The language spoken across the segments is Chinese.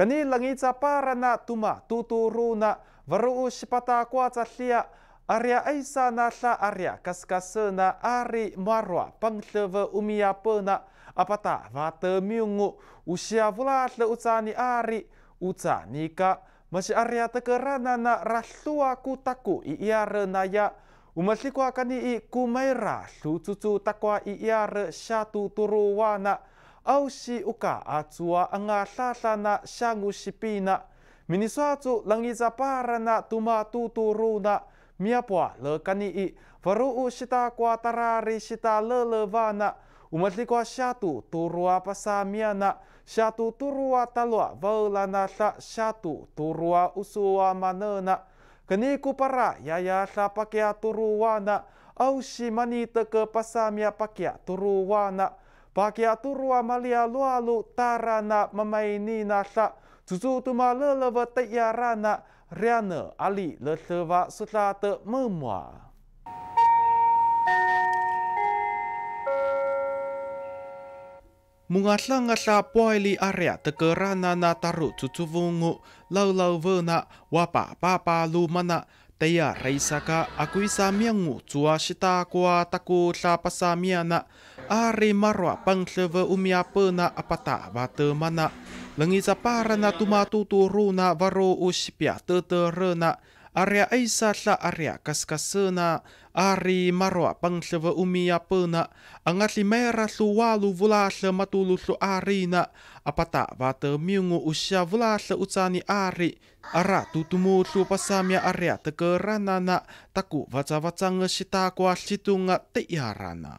Kani langi ta para na tuma tutu runa varu u shipata kwa tsa lia aria aisa na la aria kaskasa na ari marwa pangtava umia pona apata vata miungu usia vula atle ni ari uta nika masi aria takarana na rasua kutaku i iare na ya umasikwa kani i kumaira sututu takwa i iare shatu turu wana au si uka atua a ngā lātā na siangu shipina. Minisua tu langi za pāra na tumā tūtūrū na mia lākani i. Varu u sita kua tarāri shita lele vāna. Umatikoa shatu tūrua pasā mia na. Shatu tūrua talua vaula na sa shatu tūrua usua manana. Kani kupara ya ya sa pakea tūrua na. Au si manita ke pasā pakea tūrua na. pakia turua malia lualu tarana mamaini nasa tuzu tuma leleva tayarana riana ali leseva sulata memua. มุงอาสังอาซาปอยลีอาเรียตะเกรานานาตารุจุจุวงุเล่าเล่าเวนะว่าป่าป้าปาลูมันะ taya raisaka akoi samiya ngo cowa sita koa takoda pasamiyana a ri marwa pangdefe omiyapena a patafatemana lengica parana tomatotorona varo o sipiateterena area aisa la area kaskasuna ari maro pangleva umia pena angali mera suwalu vula le matulu su arina apata vata miungu usia vula le utani ari ara tutumu su pasamia area tekerana na taku vata vata ngesita kwa situnga tiarana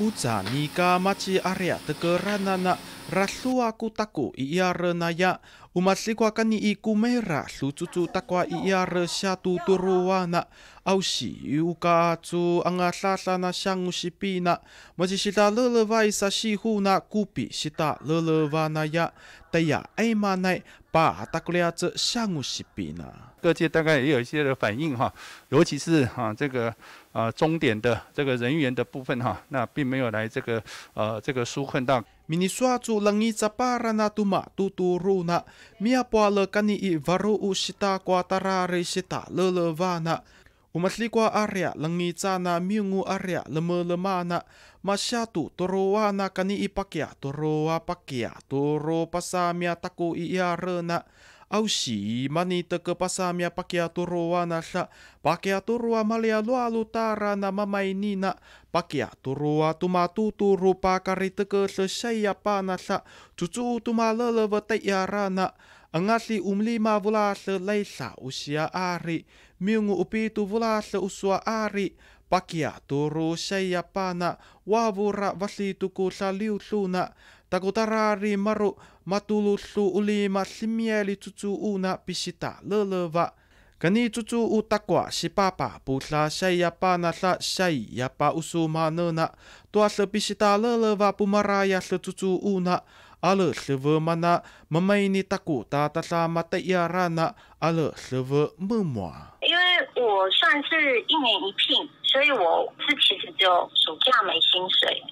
Uza ni ka machi area tekerana na rasua kutaku iarana ya umat sikuakani iku merah sucucu takwa iya resya tuturu nak 奥西尤卡族，安阿莎莎那香乌西比那，莫吉西达勒勒瓦伊萨西乎那古比西达勒勒瓦那呀，对呀，艾玛奈巴达古利亚兹香乌西比那。各界大概也有一些的反应哈，尤其是哈这个啊终点的这个人员的部分哈，那并没有来这个呃这个疏困到。米尼耍族冷伊扎巴拉纳杜马杜杜鲁纳，米阿博勒卡尼伊瓦罗乌西达瓜塔拉雷西达勒勒瓦纳。humatlikwa arya langitsana miungu lama na masyatu na kani ipakya torowa pakia, toro pasamia taku au ausi mani teke pasamia pakya torowana sa pakya torowa malia lualu tarana mamainina pakya torowa tumatu turu pakari teke sesaya sa cucu tumaleleve na အငါစီဥမလီမာဗလာဆလိုက်ဆာဥရှာအာရီမြငူအပီတူဗလာဆဥဆွာအာရီပကီယာတူရိုရှိုင်ယပါနာဝါဘူရာဝစီတူကိုဆာလီဥဆုနာတကူတရာရီမရုမတူလူဆုဥလီမစီမီယလီချူချူဥနာပိရှိတာလလဝကနီချူချူဥတကွာရှိပါပါပူလာရှိုင်ယပါနာဆာရှိုင်ယပါဥဆုမာနနာတွာဆပိရှိတာလလဝပူမရာယဆချူချူဥနာ阿勒舍沃曼纳马梅尼达古塔塔萨马泰亚拉纳阿勒舍沃莫摩。因为我算是一年一聘，所以我是其实只有暑假没薪水。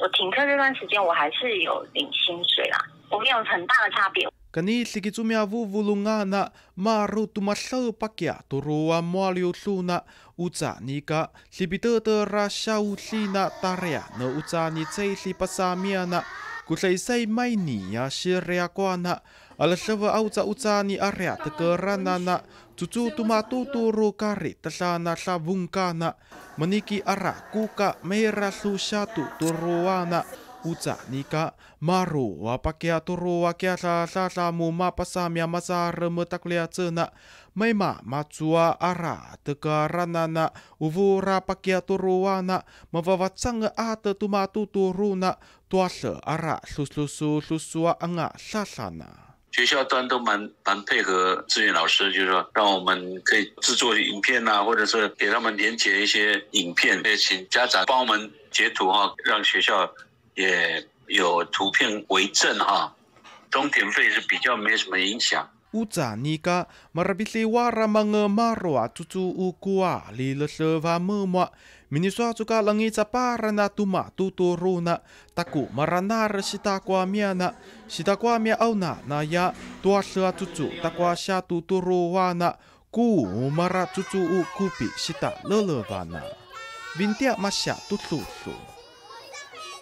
我停课这段时间，我还是有领薪水啦，我没有很大的差别。卡尼斯基朱妙乌乌龙阿纳马鲁杜马苏巴吉亚罗阿摩留苏纳乌扎尼卡西彼得拉沙乌西纳达雷亚乌扎尼米 kutlaisay may niya si reakwana alasawa aw ca uca ni area tekeranana cucu tumatu turu kari tesana sabungkana meniki ara kuka merah susatu turuana 学校端都蛮蛮配合志愿老师，就是说，让我们可以制作影片啊，或者是给他们连接一些影片，也请家长帮我们截图哈，让学校。也有图片为证哈，充电费是比较没什么影响。